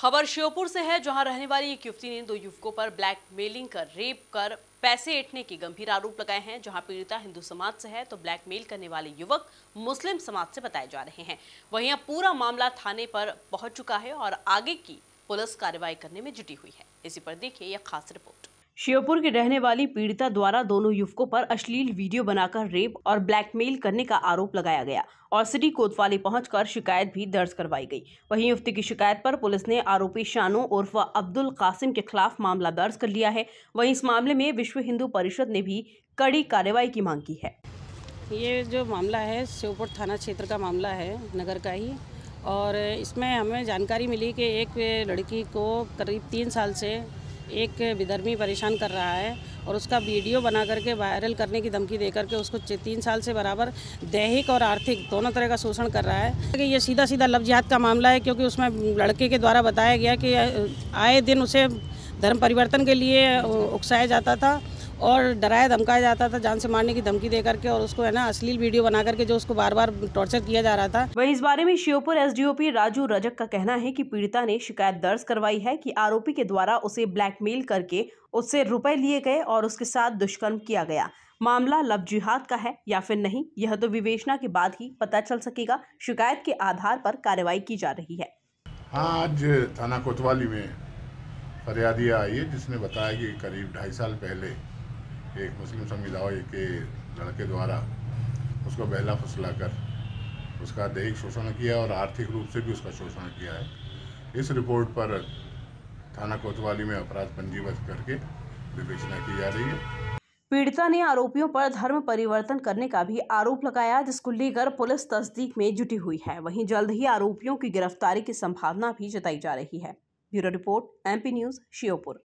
खबर श्योपुर से है जहां रहने वाली एक युवती ने दो युवकों पर ब्लैकमेलिंग कर रेप कर पैसे ऐठने के गंभीर आरोप लगाए हैं जहां पीड़िता हिंदू समाज से है तो ब्लैकमेल करने वाले युवक मुस्लिम समाज से बताए जा रहे हैं वहीं अब पूरा मामला थाने पर पहुंच चुका है और आगे की पुलिस कार्रवाई करने में जुटी हुई है इसी पर देखिए यह खास रिपोर्ट श्योपुर की रहने वाली पीड़िता द्वारा दोनों युवकों पर अश्लील वीडियो बनाकर रेप और ब्लैकमेल करने का आरोप लगाया गया और सिटी कोतवाली पहुंचकर शिकायत भी दर्ज करवाई गई वहीं युवती की शिकायत पर पुलिस ने आरोपी शानू उर्फ अब्दुल कासिम के खिलाफ मामला दर्ज कर लिया है वहीं इस मामले में विश्व हिंदू परिषद ने भी कड़ी कार्रवाई की मांग की है ये जो मामला है श्योपुर थाना क्षेत्र का मामला है नगर का ही और इसमें हमें जानकारी मिली कि एक लड़की को करीब तीन साल से एक विधर्मी परेशान कर रहा है और उसका वीडियो बना करके वायरल करने की धमकी दे के उसको तीन साल से बराबर दैहिक और आर्थिक दोनों तरह का शोषण कर रहा है कि ये सीधा सीधा लफ जिहाद का मामला है क्योंकि उसमें लड़के के द्वारा बताया गया कि आए दिन उसे धर्म परिवर्तन के लिए उकसाया जाता था और डराया धमकाया जाता था जान से मारने की धमकी दे करके और उसको है ना अश्लील वीडियो बना करके जो उसको बार बार टॉर्चर किया जा रहा था वहीं इस बारे में श्योपुर एसडीओपी राजू रजक का कहना है कि पीड़िता ने शिकायत दर्ज करवाई है कि आरोपी के द्वारा उसे ब्लैकमेल करके उससे रुपए लिए गए और उसके साथ दुष्कर्म किया गया मामला लव जिहाद का है या फिर नहीं यह तो विवेचना के बाद ही पता चल सकेगा शिकायत के आधार पर कार्रवाई की जा रही है हाँ आज थाना कोतवाली में फरियादी आई है जिसने बताया कि करीब ढाई साल पहले एक मुस्लिम समुदाय के लड़के द्वारा उसको बहला फुसला कर उसका दैहिक शोषण किया और आर्थिक रूप से भी उसका शोषण किया है इस रिपोर्ट पर थाना कोतवाली में अपराध पंजीबद्ध करके विवेचना की जा रही है पीड़िता ने आरोपियों पर धर्म परिवर्तन करने का भी आरोप लगाया जिसको लेकर पुलिस तस्दीक में जुटी हुई है वहीं जल्द ही आरोपियों की गिरफ्तारी की संभावना भी जताई जा रही है bureau report MP news Sheopur